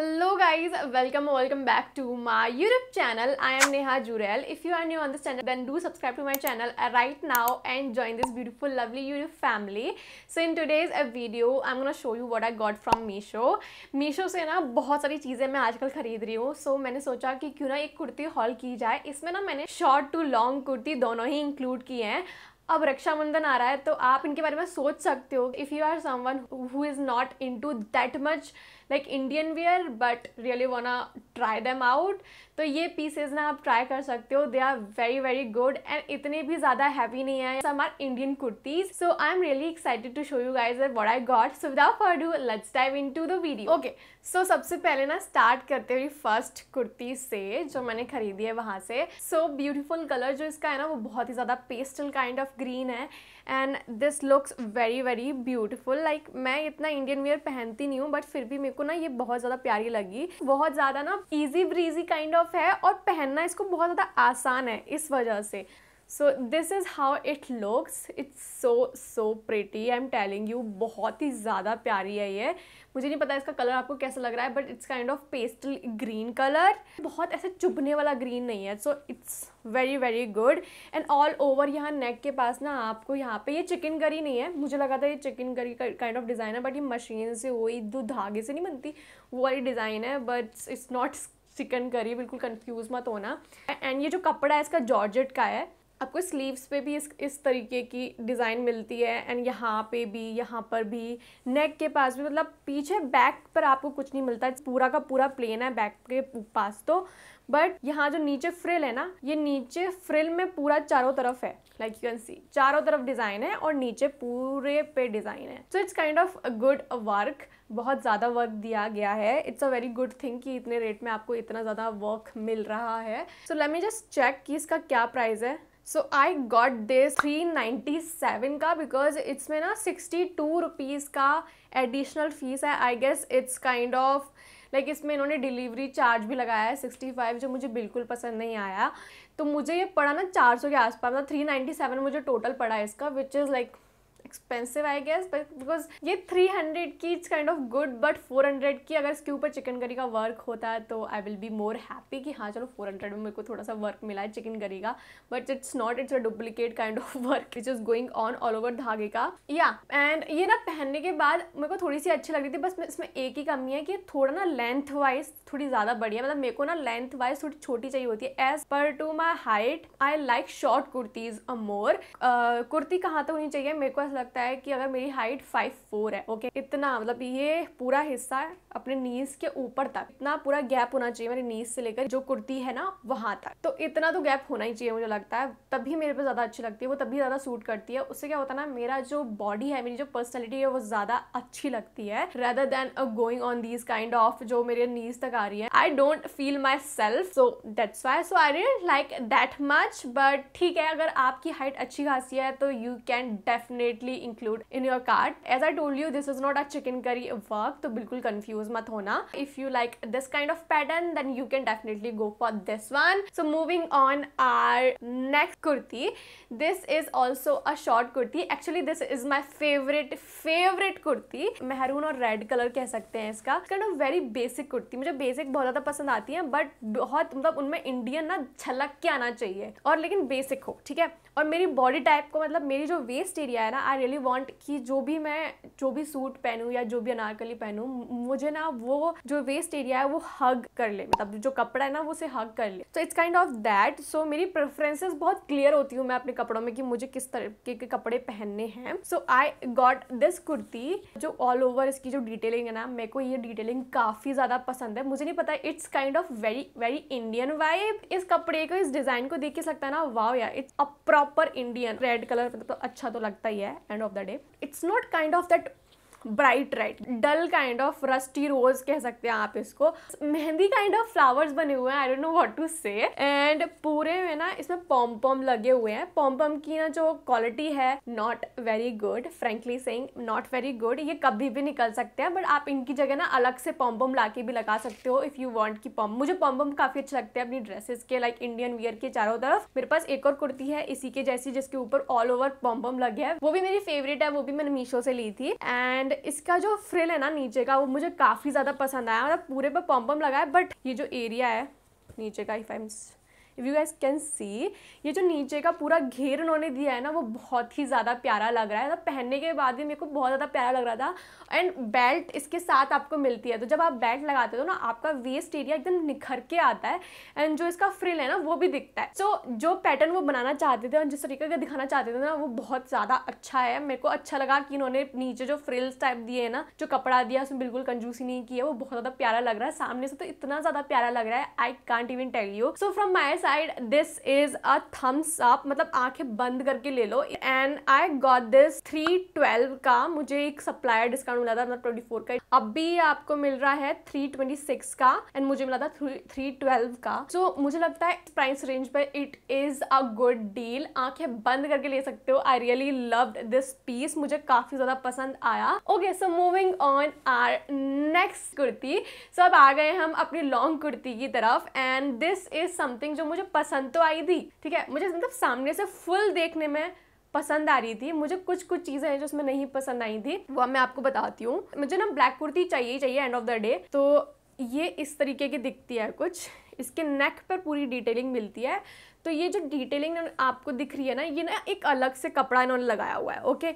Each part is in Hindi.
Hello guys welcome welcome back to my YouTube channel I am Neha Jurel if you are new on this channel then do subscribe to my channel right now and join this beautiful lovely YouTube family so in today's a video I am no show you what I got from Meesho Meesho से ना बहुत सारी चीज़ें मैं आजकल खरीद रही हूँ सो so, मैंने सोचा कि क्यों ना एक कुर्ती हॉल की जाए इसमें ना मैंने शॉर्ट टू लॉन्ग कुर्ती दोनों ही इंक्लूड की हैं अब रक्षाबंधन आ रहा है तो आप इनके बारे में सोच सकते हो if you are someone who is not into that much like Indian wear but really wanna try them out तो ये पीसेज ना आप ट्राई कर सकते हो they are very very good and इतने भी ज़्यादा हैवी नहीं है some are Indian kurtis so I am really excited to show you guys what I got so without further ado let's dive into the video okay so सबसे पहले ना स्टार्ट करते हुए फर्स्ट कुर्ती से जो मैंने खरीदी है वहाँ से सो ब्यूटिफुल कलर जो इसका है ना वो बहुत ही ज़्यादा पेस्टल काइंड ऑफ ग्रीन है and this looks very very beautiful like मैं इतना इंडियन वेयर पहनती नहीं हूँ बट फिर भी मेरे को ना ये बहुत ज़्यादा प्यारी लगी बहुत ज़्यादा ना ईजी ब्रीजी काइंड ऑफ है और पहनना इसको बहुत ज़्यादा आसान है इस वजह से so this is how it looks it's so so pretty I am telling you बहुत ही ज़्यादा प्यारी है ये मुझे नहीं पता इसका कलर आपको कैसा लग रहा है but it's kind of pastel green colour बहुत ऐसे चुभने वाला ग्रीन नहीं है so it's very very good and all over यहाँ नेक के पास ना आपको यहाँ पे ये चिकन करी नहीं है मुझे लगा था ये chikankari kind of design है बट ये मशीन से वही दो धागे से नहीं बनती वो वाली डिज़ाइन है but it's not chicken curry बिल्कुल कन्फ्यूज़ मत होना एंड ये जो कपड़ा है इसका जॉर्जेट का है आपको स्लीव्स पे भी इस इस तरीके की डिज़ाइन मिलती है एंड यहाँ पे भी यहाँ पर भी नेक के पास भी मतलब पीछे बैक पर आपको कुछ नहीं मिलता पूरा का पूरा प्लेन है बैक के पास तो बट यहाँ जो नीचे फ्रिल है ना ये नीचे फ्रिल में पूरा चारों तरफ है लाइक यू कैन सी चारों तरफ डिज़ाइन है और नीचे पूरे पे डिज़ाइन है so it's kind of good work बहुत ज़्यादा वर्क दिया गया है it's a very good thing कि इतने रेट में आपको इतना ज़्यादा वर्क मिल रहा है so let me just check कि इसका क्या प्राइस है so I got this seven का बिकॉज इट्स में ना सिक्सटी टू रुपीज़ का एडिशनल फीस है I guess it's kind of like इसमें इन्होंने डिलीवरी चार्ज भी लगाया है सिक्सटी फाइव जो मुझे बिल्कुल पसंद नहीं आया तो मुझे ये पड़ा ना चार सौ के आसपास मतलब थ्री नाइन्टी सेवन मुझे टोटल पड़ा है इसका which is like expensive I guess but because ये थ्री हंड्रेड की it's kind of good but four hundred की अगर इसके ऊपर चिकन करी का वर्क होता है तो I will be more happy कि हाँ चलो हंड्रेड में मेरे को थोड़ा सा वर्क मिला है चिकन करी का but it's not it's a duplicate kind of work which is going on all over धागे का या एंड ये ना पहनने के बाद मेरे को थोड़ी सी अच्छी लग रही थी बस इसमें एक ही कमी है कि थोड़ा ना लेंथ वाइज थोड़ी ज़्यादा बढ़िया मतलब मेरे को ना लेंथ वाइज थोड़ी छोटी चाहिए होती है एज पर to my height I like short kurtis a more kurti कहाँ तक होनी चाहिए मेरे को ऐसा लगता है कि अगर मेरी हाइट फाइव फोर है ओके इतना मतलब ये पूरा हिस्सा अपने नीज के ऊपर तक इतना पूरा गैप होना चाहिए मेरे नीज से लेकर जो कुर्ती है ना वहां तक तो इतना तो गैप होना ही चाहिए मुझे लगता है तभी मेरे पे ज़्यादा अच्छी लगती है वो तभी ज़्यादा सूट करती है उससे क्या होता है ना मेरा जो बॉडी है मेरी जो पर्सनैलिटी है वो ज़्यादा अच्छी लगती है rather than going on these kind of जो मेरे नीज तक आ रही है I don't feel myself so that's why so I don't like that much but ठीक है अगर आपकी हाइट अच्छी खासी है तो you can definite definitely include in your cart as I told you this is not a chikankari work तो बिल्कुल कंफ्यूज मत होना if you like this kind of pattern then you can definitely go for this one so moving on our next kurti this is also a short kurti actually this is my favourite favourite kurti maroon और रेड कलर कह सकते हैं इसका kind of very basic kurti मुझे बेसिक बहुत ज़्यादा पसंद आती है बट बहुत मतलब उनमें इंडियन ना छलक के आना चाहिए और लेकिन बेसिक हो ठीक है और मेरी बॉडी टाइप को मतलब मेरी जो वेस्ट एरिया है ना आई रियली वॉन्ट कि जो भी मैं जो भी सूट पहनूँ या जो भी अनारकली पहनूँ मुझे ना वो जो वेस्ट एरिया है वो हग कर ले मतलब जो कपड़ा है ना वो उसे हग कर ले तो it's kind of that so मेरी प्रेफरेंसेस बहुत क्लियर होती हूँ मैं अपने कपड़ों में कि मुझे किस तरह के कपड़े पहनने हैं so I got this kurti जो ऑल ओवर इसकी जो डिटेलिंग है ना मेरे को ये डिटेलिंग काफ़ी ज़्यादा पसंद है मुझे नहीं पता it's kind of very very Indian vibe इस कपड़े को इस डिज़ाइन को देख के सकता है ना वाव यार it's a proper Indian red colour मतलब तो अच्छा तो लगता ही है end of the day it's not kind of that bright red dull kind of rusty rose कह सकते हैं आप इसको मेहंदी काइंड ऑफ फ्लावर्स बने हुए हैं I don't know what to say and पूरे में ना इसमें पॉम पॉम लगे हुए हैं पॉम पॉम की ना जो क्वालिटी है not very good frankly saying not very good ये कभी भी निकल सकते हैं बट आप इनकी जगह ना अलग से पॉम पॉम ला भी लगा सकते हो इफ़ यू वॉन्ट की पॉम मुझे पॉम पॉम काफ़ी अच्छे लगते हैं अपनी ड्रेसेस के लाइक इंडियन वियर के चारों तरफ मेरे पास एक और कुर्ती है इसी के जैसी जिसके ऊपर ऑल ओवर पॉम पॉम लगे है वो भी मेरी फेवरेट है वो भी मैंने मीशो से ली थी एंड एंड इसका जो फ्रिल है ना नीचे का वो मुझे काफ़ी ज़्यादा पसंद आया मतलब पूरे पे पॉम्पम लगा है बट ये जो एरिया है नीचे का if I am if you guess can see ये जो नीचे का पूरा घेर उन्होंने दिया है ना वो बहुत ही ज़्यादा प्यारा लग रहा है तो पहनने के बाद भी मेरे को बहुत ज़्यादा प्यारा लग रहा था एंड बेल्ट इसके साथ आपको मिलती है तो जब आप बेल्ट लगाते हो ना आपका वेस्ट एरिया एकदम निखर के आता है एंड जो इसका फ्रिल है ना वो भी दिखता है सो so, जो पैटर्न वो बनाना चाहते थे और जिस तरीके का दिखाना चाहते थे ना वो बहुत ज़्यादा अच्छा है मेरे को अच्छा लगा कि इन्होंने नीचे जो फ्रिल्स टाइप दिए ना जो कपड़ा दिया उसमें बिल्कुल कंजूसी नहीं किया है वो बहुत ज़्यादा प्यारा लग रहा है सामने से तो इतना ज़्यादा प्यारा लग रहा है I can't even tell you so from my side side this is a thumbs up मतलब आंखें बंद करके ले लो and I got this three twelve का मुझे एक सप्लायर डिस्काउंट मिला था मतलब ट्वेंटी फोर का अब भी आपको मिल रहा है थ्री ट्वेंटी सिक्स का एंड मुझे मिला था थ्री ट्वेल्व का सो so, मुझे लगता है प्राइस रेंज पर it is a good deal आंखें बंद करके ले सकते हो I really love this piece मुझे काफी ज्यादा पसंद आया okay so moving on our next kurti so अब आ गए हम अपनी लॉन्ग कुर्ती की तरफ एंड दिस इज समथिंग जो मुझे मुझे पसंद तो आई थी ठीक है मुझे मतलब सामने से फुल देखने में पसंद आ रही थी मुझे कुछ कुछ चीज़ें हैं जो उसमें नहीं पसंद आई थी वो मैं आपको बताती हूँ मुझे ना ब्लैक कुर्ती चाहिए ही चाहिए एंड ऑफ द डे तो ये इस तरीके की दिखती है कुछ इसके नेक पर पूरी डिटेलिंग मिलती है तो ये जो डिटेलिंग आपको दिख रही है ना ये ना एक अलग से कपड़ा इन्होंने लगाया हुआ है ओके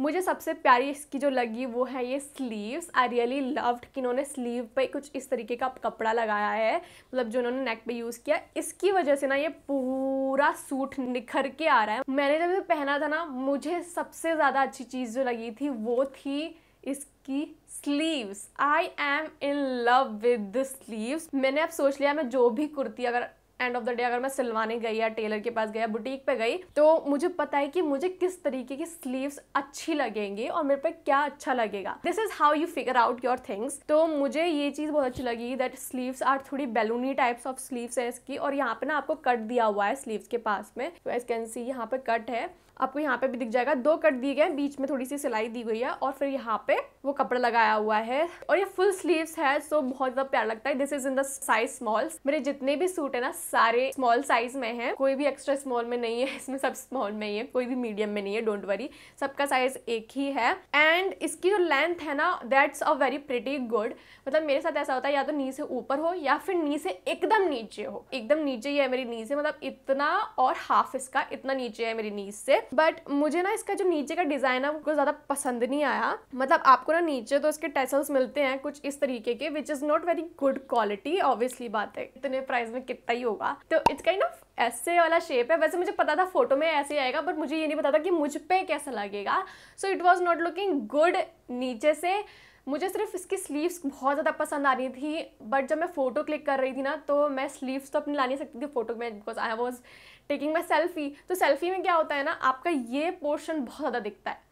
मुझे सबसे प्यारी इसकी जो लगी वो है ये स्लीव्स आई रियली लव्ड कि इन्होंने स्लीव पे कुछ इस तरीके का कपड़ा लगाया है मतलब जो इन्होंने नेक पे यूज़ किया इसकी वजह से ना ये पूरा सूट निखर के आ रहा है मैंने जब इसे पहना था ना मुझे सबसे ज़्यादा अच्छी चीज़ जो लगी थी वो थी इसकी sleeves I am in love with the sleeves मैंने अब सोच लिया मैं जो भी कुर्ती अगर एंड ऑफ द डे अगर मैं सिलवाने गई या टेलर के पास गया बुटीक पे गई तो मुझे पता है कि मुझे किस तरीके की स्लीव्स अच्छी लगेंगी और मेरे पे क्या अच्छा लगेगा this is how you figure out your things तो मुझे ये चीज़ बहुत अच्छी लगी दैट स्लीव्स आर थोड़ी बैलूनी टाइप्स ऑफ स्लीव्स है इसकी और यहाँ पे ना आपको कट दिया हुआ है स्लीव्स के पास में तो एस कैन सी यहाँ पे कट है आपको यहाँ पे भी दिख जाएगा दो कट दिए गए बीच में थोड़ी सी सिलाई दी गई है और फिर यहाँ पे वो कपड़ा लगाया हुआ है और ये फुल स्लीव्स है सो बहुत ज्यादा प्यार लगता है this is in the size small मेरे जितने भी सूट है ना सारे स्मॉल साइज में है कोई भी एक्स्ट्रा स्मॉल में नहीं है इसमें सब स्मॉल में ही है कोई भी मीडियम में नहीं है डोंट वरी सबका साइज एक ही है एंड इसकी जो लेंथ है ना that's a very pretty good मतलब मेरे साथ ऐसा होता है या तो नी से ऊपर हो या फिर नी से एकदम नीचे हो एकदम नीचे ही है मेरी नी से मतलब इतना और हाफ इसका इतना नीचे है मेरी नीज से बट मुझे ना इसका जो नीचे का डिज़ाइन है वो ज़्यादा पसंद नहीं आया मतलब आपको ना नीचे तो इसके टेसल्स मिलते हैं कुछ इस तरीके के which is not very good quality obviously बात है इतने प्राइस में कितना ही होगा तो इट्स काइंड ऑफ ऐसे वाला शेप है वैसे मुझे पता था फोटो में ऐसे ही आएगा बट मुझे ये नहीं पता था कि मुझ पे कैसा लगेगा so it was not looking good नीचे से मुझे सिर्फ इसकी स्लीव्स बहुत ज़्यादा पसंद आ रही थी बट जब मैं फ़ोटो क्लिक कर रही थी ना तो मैं स्लीव्स तो अपनी ला नहीं सकती थी फोटो में because I was taking my selfie तो सेल्फी में क्या होता है ना आपका ये पोर्शन बहुत ज़्यादा दिखता है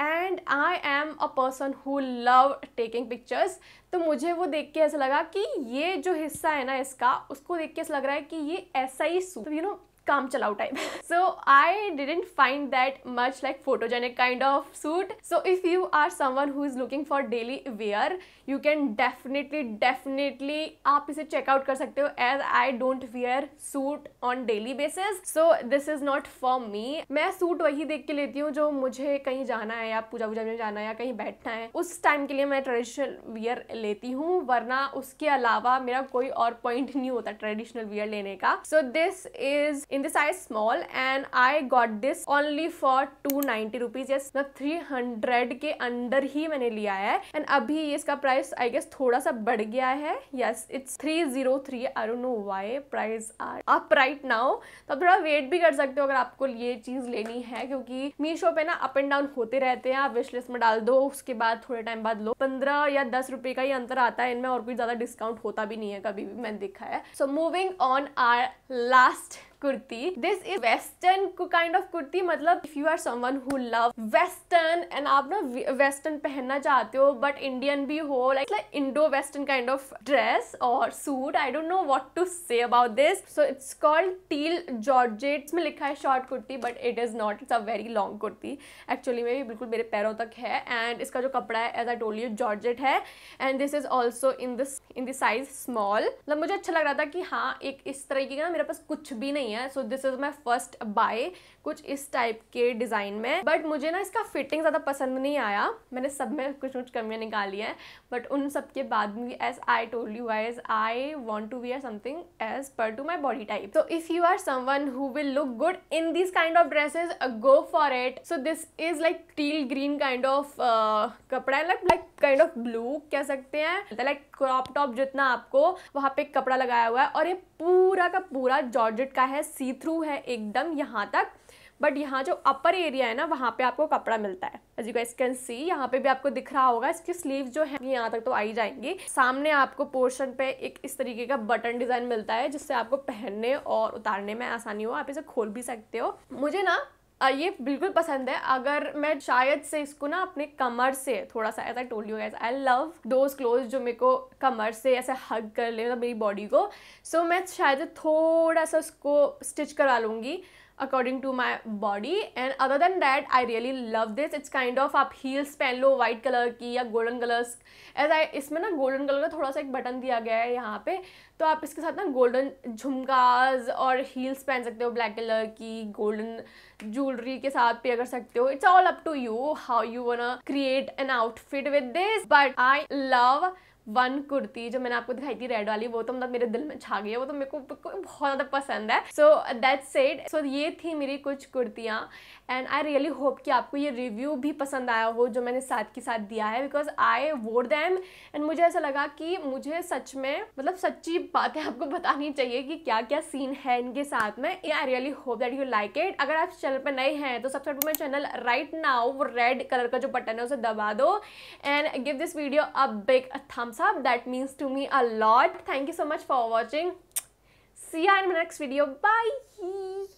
and I am a person who love taking pictures तो मुझे वो देख के ऐसा लगा कि ये जो हिस्सा है ना इसका उसको देख के ऐसा लग रहा है कि ये ऐसा ही सूट यू नो काम चलाओ time so I didn't find that much like photogenic kind of suit so if you are someone who is looking for daily wear you can definitely definitely आप इसे चेकआउट कर सकते हो as I don't wear suit on daily basis so this is not for me मैं सूट वही देख के लेती हूँ जो मुझे कहीं जाना है या पूजा वूजा में जाना है या कहीं बैठना है उस टाइम के लिए मैं ट्रेडिशनल वियर लेती हूँ वरना उसके अलावा मेरा कोई और पॉइंट नहीं होता ट्रेडिशनल वियर लेने का so this is in the size small and I got this only for two ninety rupees yes मतलब थ्री हंड्रेड के अंडर ही मैंने लिया है एंड अभी इसका प्राइस आई गेस थोड़ा सा बढ़ गया है yes it's three zero three I don't know why price are up right now तो आप थोड़ा वेट भी कर सकते हो अगर आपको ये चीज़ लेनी है क्योंकि मीशो पे ना अप एंड डाउन होते रहते हैं आप विश लिस्ट में डाल दो उसके बाद थोड़े टाइम बाद लो पंद्रह या दस रुपए का ही अंतर आता है इनमें और कोई ज़्यादा डिस्काउंट होता भी नहीं है कभी भी मैंने देखा है so moving on our last kurti this is western kind of kurti मतलब if you are someone who love western and आप ना वेस्टर्न पहनना चाहते हो बट इंडियन भी हो like like Indo western kind of dress और suit I don't know what to say about this so it's called teal georgette में लिखा है short kurti but it is not it's a very long kurti actually में भी बिल्कुल मेरे पैरों तक है एंड इसका जो कपड़ा है as I told you georgette है and this is also in this in the size small मतलब मुझे अच्छा लग रहा था कि हाँ एक इस तरीके का ना मेरे पास कुछ भी नहीं नहीं है so this is my first buy कुछ इस टाइप के डिज़ाइन में बट मुझे ना इसका फिटिंग ज़्यादा पसंद नहीं आया मैंने सब में कुछ कुछ कमियां निकाली है बट उन सब के बाद में as I told you as I want to wear something as पर to my body type so if you are someone who will look good in this kind of dresses go for it so this is like teal green kind of कपड़ा like like kind of blue कह सकते हैं लाइक क्रॉप टॉप जितना आपको वहाँ पे कपड़ा लगाया हुआ है और ये पूरा का पूरा जॉर्जेट का है सी थ्रू है एकदम यहाँ तक बट यहाँ जो अपर एरिया है ना वहाँ पे आपको कपड़ा मिलता है as you guys can see यहाँ पे भी आपको दिख रहा होगा इसकी स्लीव जो है यहाँ तक तो आई जाएंगी सामने आपको पोर्शन पे एक इस तरीके का बटन डिजाइन मिलता है जिससे आपको पहनने और उतारने में आसानी हो आप इसे खोल भी सकते हो मुझे ना ये बिल्कुल पसंद है अगर मैं शायद से इसको ना अपने कमर से थोड़ा सा ऐसा told you I love those clothes जो मेरे को कमर से ऐसे हग कर ले मतलब मेरी बॉडी को सो so, मैं शायद थोड़ा सा उसको स्टिच करवा लूँगी according to my body and other than that I really love this it's kind of आप हील्स पहन लो वाइट कलर की या गोल्डन कलर्स एज आई इसमें ना गोल्डन कलर का थोड़ा सा एक बटन दिया गया है यहाँ पे तो आप इसके साथ ना गोल्डन झुमकाज और हील्स पहन सकते हो ब्लैक कलर की गोल्डन ज्वेलरी के साथ पे कर सकते हो it's all up to you how you want create an outfit with this but I love one kurti जो मैंने आपको दिखाई थी रेड वाली वो तो मतलब मेरे दिल में छा गई है वो तो मेरे को बहुत ज़्यादा पसंद है सो दैट सेड सो ये थी मेरी कुछ कुर्तियाँ एंड आई रियली होप कि आपको ये रिव्यू भी पसंद आया हो जो मैंने साथ के साथ दिया है because I wore them and मुझे ऐसा लगा कि मुझे सच में मतलब सच्ची बातें आपको बतानी चाहिए कि क्या क्या सीन है इनके साथ में I really hope that you like it अगर आप चैनल पर नए हैं तो subscribe to my channel right now वो रेड कलर का जो बटन है उसे दबा दो and give this video a big thumbs thumbs up. That means to me a lot. Thank you so much for watching. See ya in my next video. Bye.